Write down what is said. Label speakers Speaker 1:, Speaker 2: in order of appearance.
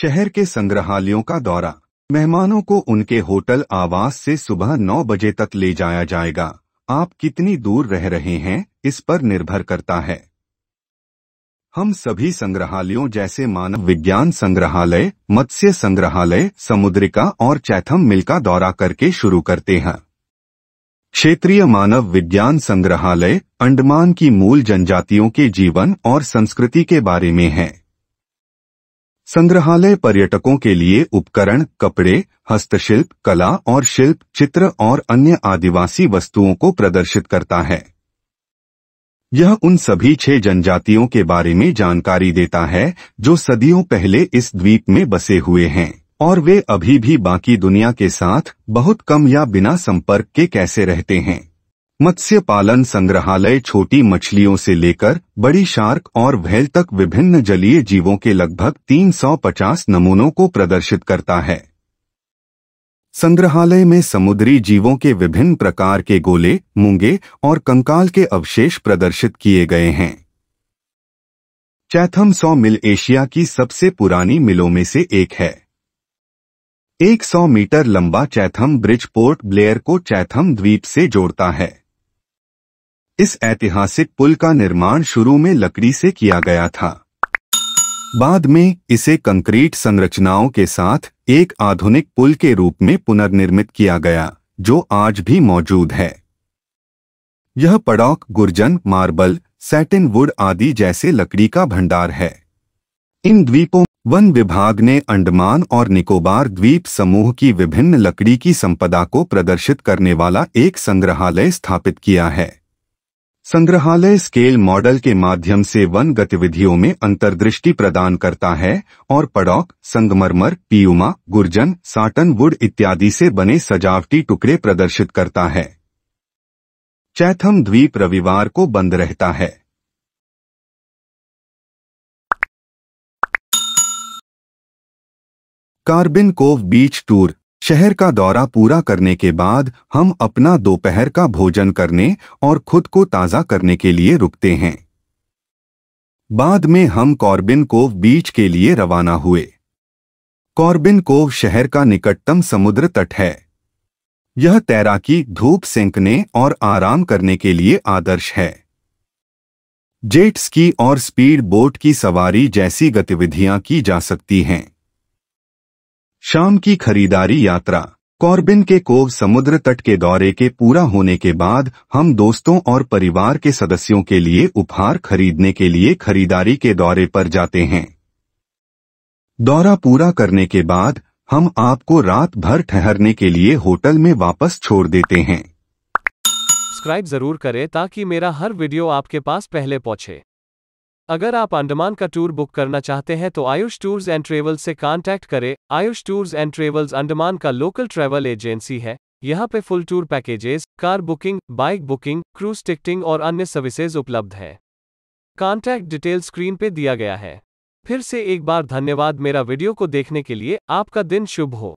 Speaker 1: शहर के संग्रहालयों का दौरा मेहमानों को उनके होटल आवास से सुबह 9 बजे तक ले जाया जाएगा आप कितनी दूर रह रहे हैं इस पर निर्भर करता है हम सभी संग्रहालयों जैसे मानव विज्ञान संग्रहालय मत्स्य संग्रहालय समुद्रिका और चैथम मिल का दौरा करके शुरू करते हैं क्षेत्रीय मानव विज्ञान संग्रहालय अंडमान की मूल जनजातियों के जीवन और संस्कृति के बारे में है संग्रहालय पर्यटकों के लिए उपकरण कपड़े हस्तशिल्प कला और शिल्प चित्र और अन्य आदिवासी वस्तुओं को प्रदर्शित करता है यह उन सभी छह जनजातियों के बारे में जानकारी देता है जो सदियों पहले इस द्वीप में बसे हुए हैं और वे अभी भी बाकी दुनिया के साथ बहुत कम या बिना संपर्क के कैसे रहते हैं मत्स्य पालन संग्रहालय छोटी मछलियों से लेकर बड़ी शार्क और व्हेल तक विभिन्न जलीय जीवों के लगभग 350 नमूनों को प्रदर्शित करता है संग्रहालय में समुद्री जीवों के विभिन्न प्रकार के गोले मूंगे और कंकाल के अवशेष प्रदर्शित किए गए हैं चैथम सौ मिल एशिया की सबसे पुरानी मिलों में से एक है 100 मीटर लंबा चैथम ब्रिज पोर्ट ब्लेयर को चैथम द्वीप से जोड़ता है इस ऐतिहासिक पुल का निर्माण शुरू में लकड़ी से किया गया था बाद में इसे कंक्रीट संरचनाओं के साथ एक आधुनिक पुल के रूप में पुनर्निर्मित किया गया जो आज भी मौजूद है यह padauk gurjan marble satinwood आदि जैसे लकड़ी का भंडार है इन द्वीपों वन विभाग ने अंडमान और निकोबार द्वीप समूह की विभिन्न लकड़ी की संपदा को प्रदर्शित करने वाला एक संग्रहालय स्थापित किया है संग्रहालय स्केल मॉडल के माध्यम से वन गतिविधियों में अंतर्दृष्टि प्रदान करता है और पड़ौक संगमरमर पीयूमा गुर्जन साटन वुड इत्यादि से बने सजावटी टुकड़े प्रदर्शित करता है चैथम द्वीप रविवार को बंद रहता है कार्बिन कोव बीच टूर शहर का दौरा पूरा करने के बाद हम अपना दोपहर का भोजन करने और खुद को ताज़ा करने के लिए रुकते हैं बाद में हम कॉर्बिन कोव बीच के लिए रवाना हुए कॉर्बिन कोव शहर का निकटतम समुद्र तट है यह तैराकी धूप सेंकने और आराम करने के लिए आदर्श है जेट्स की और स्पीड बोट की सवारी जैसी गतिविधियां की जा सकती हैं शाम की खरीदारी यात्रा कॉर्बिन के कोव समुद्र तट के दौरे के पूरा होने के बाद हम दोस्तों और परिवार के सदस्यों के लिए उपहार खरीदने के लिए खरीदारी के दौरे पर जाते हैं दौरा पूरा करने के बाद हम आपको रात भर ठहरने के लिए होटल में वापस छोड़ देते हैं
Speaker 2: सब्सक्राइब जरूर करें ताकि मेरा हर वीडियो आपके पास पहले पहुंचे अगर आप अंडमान का टूर बुक करना चाहते हैं तो आयुष टूर्स एंड ट्रेवल्स से कांटेक्ट करें Ayush tours and travels Andaman का लोकल ट्रैवल एजेंसी है यहाँ पे full tour packages car booking bike booking cruise ticketing और अन्य सर्विसेज उपलब्ध हैं कांटेक्ट डिटेल स्क्रीन पे दिया गया है फिर से एक बार धन्यवाद मेरा वीडियो को देखने के लिए आपका दिन शुभ हो